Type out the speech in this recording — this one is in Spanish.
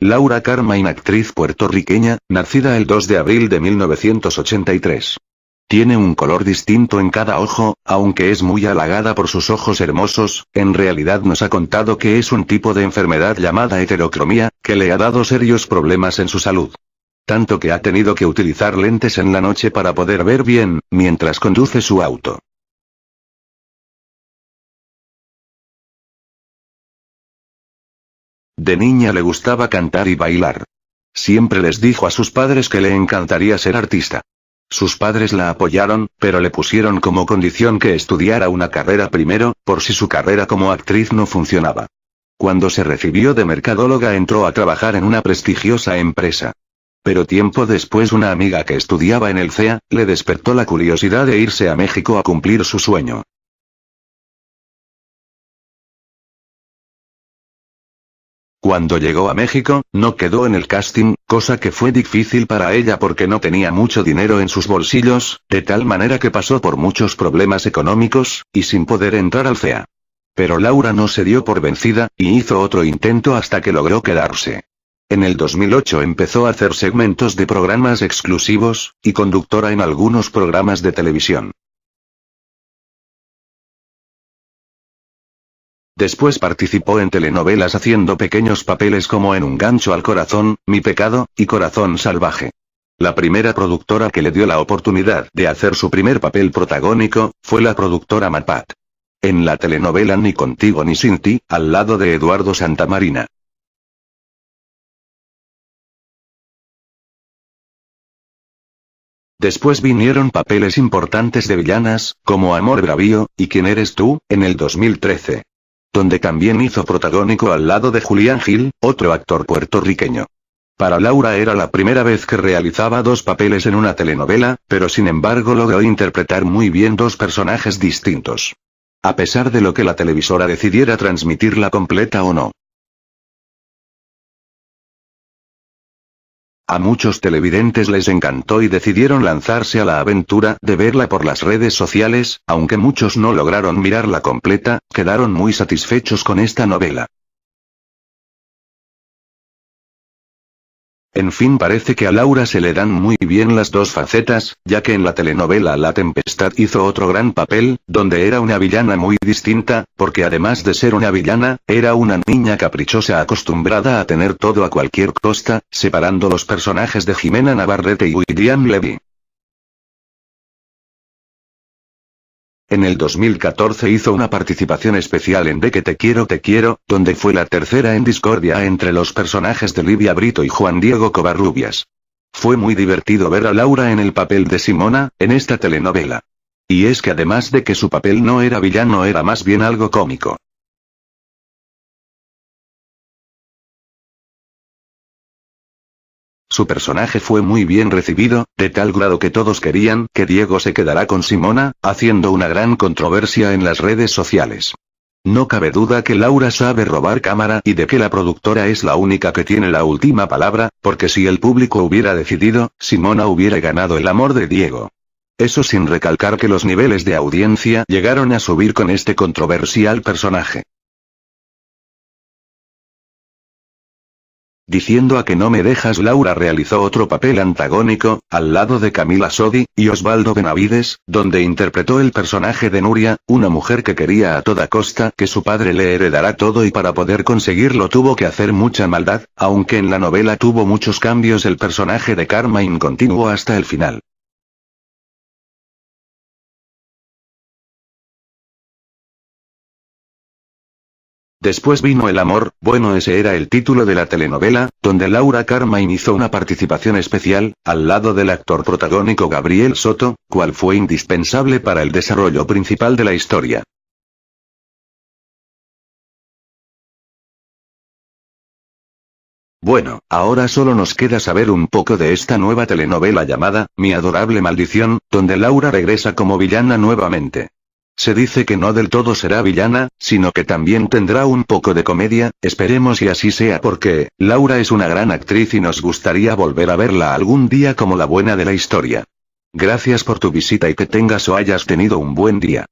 Laura Carmine, actriz puertorriqueña, nacida el 2 de abril de 1983. Tiene un color distinto en cada ojo, aunque es muy halagada por sus ojos hermosos, en realidad nos ha contado que es un tipo de enfermedad llamada heterocromía, que le ha dado serios problemas en su salud. Tanto que ha tenido que utilizar lentes en la noche para poder ver bien, mientras conduce su auto. De niña le gustaba cantar y bailar. Siempre les dijo a sus padres que le encantaría ser artista. Sus padres la apoyaron, pero le pusieron como condición que estudiara una carrera primero, por si su carrera como actriz no funcionaba. Cuando se recibió de mercadóloga entró a trabajar en una prestigiosa empresa. Pero tiempo después una amiga que estudiaba en el CEA, le despertó la curiosidad de irse a México a cumplir su sueño. Cuando llegó a México, no quedó en el casting, cosa que fue difícil para ella porque no tenía mucho dinero en sus bolsillos, de tal manera que pasó por muchos problemas económicos, y sin poder entrar al CEA. Pero Laura no se dio por vencida, y hizo otro intento hasta que logró quedarse. En el 2008 empezó a hacer segmentos de programas exclusivos, y conductora en algunos programas de televisión. Después participó en telenovelas haciendo pequeños papeles como en Un gancho al corazón, Mi pecado, y Corazón salvaje. La primera productora que le dio la oportunidad de hacer su primer papel protagónico, fue la productora Mapat. En la telenovela Ni contigo ni sin ti, al lado de Eduardo Santamarina. Después vinieron papeles importantes de villanas, como Amor Bravío, y ¿Quién eres tú?, en el 2013 donde también hizo protagónico al lado de Julián Gil, otro actor puertorriqueño. Para Laura era la primera vez que realizaba dos papeles en una telenovela, pero sin embargo logró interpretar muy bien dos personajes distintos. A pesar de lo que la televisora decidiera transmitirla completa o no. A muchos televidentes les encantó y decidieron lanzarse a la aventura de verla por las redes sociales, aunque muchos no lograron mirarla completa, quedaron muy satisfechos con esta novela. En fin parece que a Laura se le dan muy bien las dos facetas, ya que en la telenovela La Tempestad hizo otro gran papel, donde era una villana muy distinta, porque además de ser una villana, era una niña caprichosa acostumbrada a tener todo a cualquier costa, separando los personajes de Jimena Navarrete y William Levy. En el 2014 hizo una participación especial en De que te quiero te quiero, donde fue la tercera en discordia entre los personajes de Livia Brito y Juan Diego Covarrubias. Fue muy divertido ver a Laura en el papel de Simona, en esta telenovela. Y es que además de que su papel no era villano era más bien algo cómico. Su personaje fue muy bien recibido, de tal grado que todos querían que Diego se quedara con Simona, haciendo una gran controversia en las redes sociales. No cabe duda que Laura sabe robar cámara y de que la productora es la única que tiene la última palabra, porque si el público hubiera decidido, Simona hubiera ganado el amor de Diego. Eso sin recalcar que los niveles de audiencia llegaron a subir con este controversial personaje. Diciendo a que no me dejas Laura realizó otro papel antagónico, al lado de Camila Sodi, y Osvaldo Benavides, donde interpretó el personaje de Nuria, una mujer que quería a toda costa que su padre le heredara todo y para poder conseguirlo tuvo que hacer mucha maldad, aunque en la novela tuvo muchos cambios el personaje de Carmine continuó hasta el final. Después vino El Amor, bueno ese era el título de la telenovela, donde Laura Carmine hizo una participación especial, al lado del actor protagónico Gabriel Soto, cual fue indispensable para el desarrollo principal de la historia. Bueno, ahora solo nos queda saber un poco de esta nueva telenovela llamada, Mi adorable maldición, donde Laura regresa como villana nuevamente. Se dice que no del todo será villana, sino que también tendrá un poco de comedia, esperemos y así sea porque, Laura es una gran actriz y nos gustaría volver a verla algún día como la buena de la historia. Gracias por tu visita y que tengas o hayas tenido un buen día.